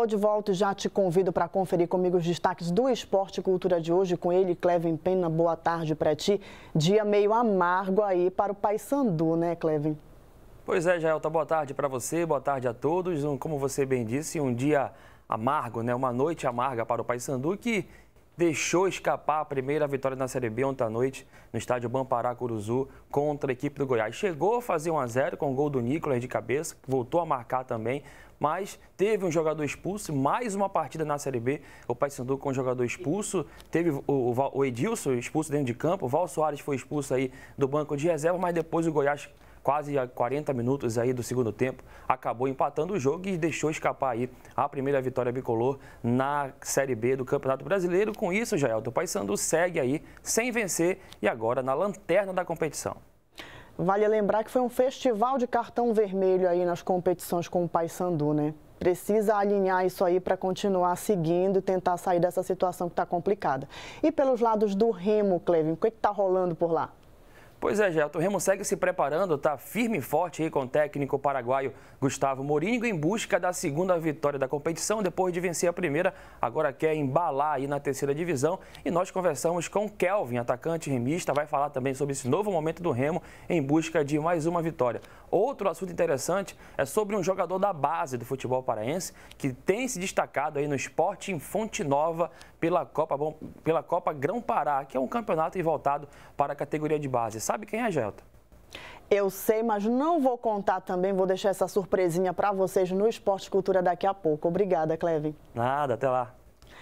Estou de volta e já te convido para conferir comigo os destaques do Esporte e Cultura de hoje com ele, Clevin Pena. Boa tarde para ti. Dia meio amargo aí para o Paysandu, né, Clevin? Pois é, Jaelta, tá, boa tarde para você, boa tarde a todos. Um, como você bem disse, um dia amargo, né? Uma noite amarga para o Paysandu que deixou escapar a primeira vitória na Série B ontem à noite no estádio Bampará Curuzu contra a equipe do Goiás. Chegou a fazer 1 a 0 com o gol do Nicolas de cabeça, voltou a marcar também, mas teve um jogador expulso, mais uma partida na Série B, o Paysandu com um jogador expulso, teve o, o, o Edilson expulso dentro de campo, o Val Soares foi expulso aí do banco de reserva, mas depois o Goiás quase 40 minutos aí do segundo tempo, acabou empatando o jogo e deixou escapar aí a primeira vitória bicolor na Série B do Campeonato Brasileiro. Com isso, Jael, o Paysandu segue aí sem vencer e agora na lanterna da competição. Vale lembrar que foi um festival de cartão vermelho aí nas competições com o Paysandu, né? precisa alinhar isso aí para continuar seguindo e tentar sair dessa situação que está complicada. E pelos lados do Remo, Clevin, o que está rolando por lá? Pois é, Gelto, o Remo segue se preparando, está firme e forte aí com o técnico paraguaio Gustavo Mourinho em busca da segunda vitória da competição, depois de vencer a primeira, agora quer embalar aí na terceira divisão. E nós conversamos com Kelvin, atacante remista, vai falar também sobre esse novo momento do Remo em busca de mais uma vitória. Outro assunto interessante é sobre um jogador da base do futebol paraense que tem se destacado aí no esporte em Fonte Nova pela Copa, pela Copa Grão-Pará, que é um campeonato voltado para a categoria de base sabe quem é Gelta. Eu sei, mas não vou contar também, vou deixar essa surpresinha para vocês no Esporte Cultura daqui a pouco. Obrigada, Klevin. Nada, até lá.